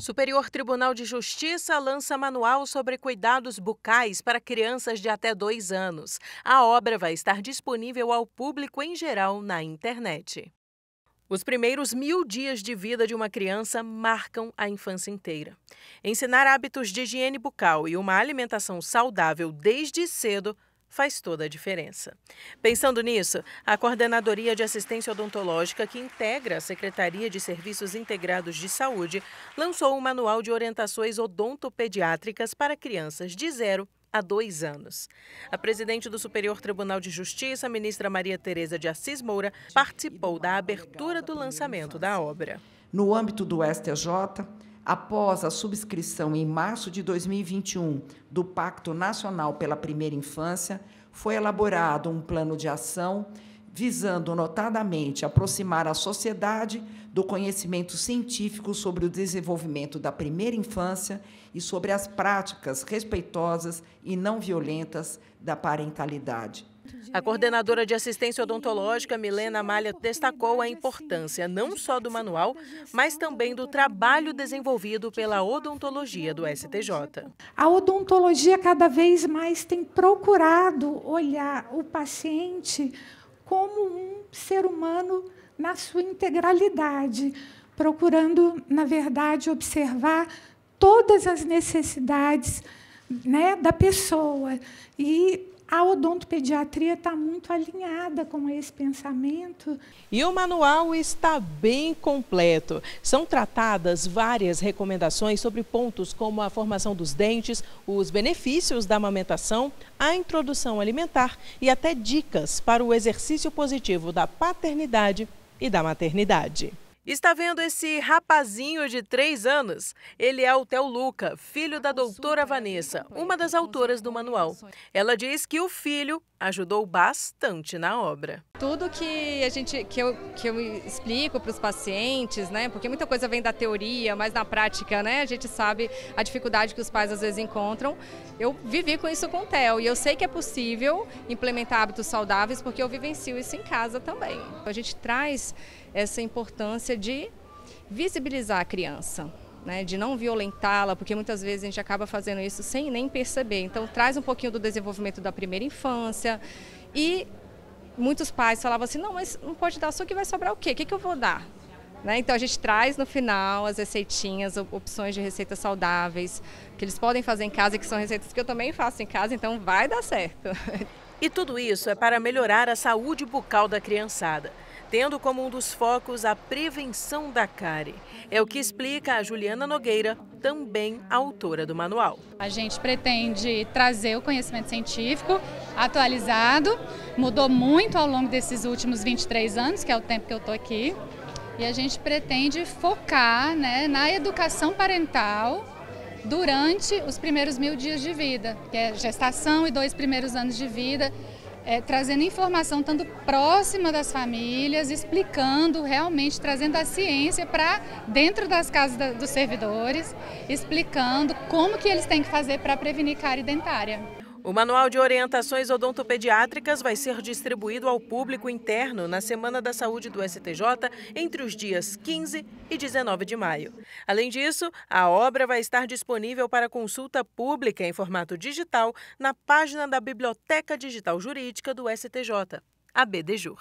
Superior Tribunal de Justiça lança manual sobre cuidados bucais para crianças de até dois anos. A obra vai estar disponível ao público em geral na internet. Os primeiros mil dias de vida de uma criança marcam a infância inteira. Ensinar hábitos de higiene bucal e uma alimentação saudável desde cedo faz toda a diferença. Pensando nisso, a Coordenadoria de Assistência Odontológica, que integra a Secretaria de Serviços Integrados de Saúde, lançou um manual de orientações odontopediátricas para crianças de zero há dois anos. A presidente do Superior Tribunal de Justiça, ministra Maria Tereza de Assis Moura, participou da abertura do lançamento da obra. No âmbito do STJ, após a subscrição em março de 2021 do Pacto Nacional pela Primeira Infância, foi elaborado um plano de ação visando notadamente aproximar a sociedade do conhecimento científico sobre o desenvolvimento da primeira infância e sobre as práticas respeitosas e não violentas da parentalidade. A coordenadora de assistência odontológica, Milena Malha, destacou a importância não só do manual, mas também do trabalho desenvolvido pela odontologia do STJ. A odontologia cada vez mais tem procurado olhar o paciente como um ser humano na sua integralidade, procurando, na verdade, observar todas as necessidades né, da pessoa. E a odontopediatria está muito alinhada com esse pensamento. E o manual está bem completo. São tratadas várias recomendações sobre pontos como a formação dos dentes, os benefícios da amamentação, a introdução alimentar e até dicas para o exercício positivo da paternidade e da maternidade. Está vendo esse rapazinho de três anos? Ele é o Theo Luca, filho da ah, doutora Vanessa, uma das autoras do manual. Ela diz que o filho ajudou bastante na obra. Tudo que a gente que eu, que eu explico para os pacientes, né? Porque muita coisa vem da teoria, mas na prática, né, a gente sabe a dificuldade que os pais às vezes encontram. Eu vivi com isso com o Theo e eu sei que é possível implementar hábitos saudáveis porque eu vivencio isso em casa também. A gente traz essa importância de visibilizar a criança né, de não violentá-la, porque muitas vezes a gente acaba fazendo isso sem nem perceber. Então traz um pouquinho do desenvolvimento da primeira infância e muitos pais falavam assim, não, mas não pode dar só que vai sobrar o quê? O que, que eu vou dar? Né? Então a gente traz no final as receitinhas, opções de receitas saudáveis, que eles podem fazer em casa, que são receitas que eu também faço em casa, então vai dar certo. E tudo isso é para melhorar a saúde bucal da criançada tendo como um dos focos a prevenção da cárie. É o que explica a Juliana Nogueira, também autora do manual. A gente pretende trazer o conhecimento científico atualizado, mudou muito ao longo desses últimos 23 anos, que é o tempo que eu estou aqui, e a gente pretende focar né, na educação parental durante os primeiros mil dias de vida, que é gestação e dois primeiros anos de vida, é, trazendo informação tanto próxima das famílias, explicando realmente, trazendo a ciência para dentro das casas da, dos servidores, explicando como que eles têm que fazer para prevenir cárie dentária. O Manual de Orientações Odontopediátricas vai ser distribuído ao público interno na Semana da Saúde do STJ entre os dias 15 e 19 de maio. Além disso, a obra vai estar disponível para consulta pública em formato digital na página da Biblioteca Digital Jurídica do STJ, a BDJUR.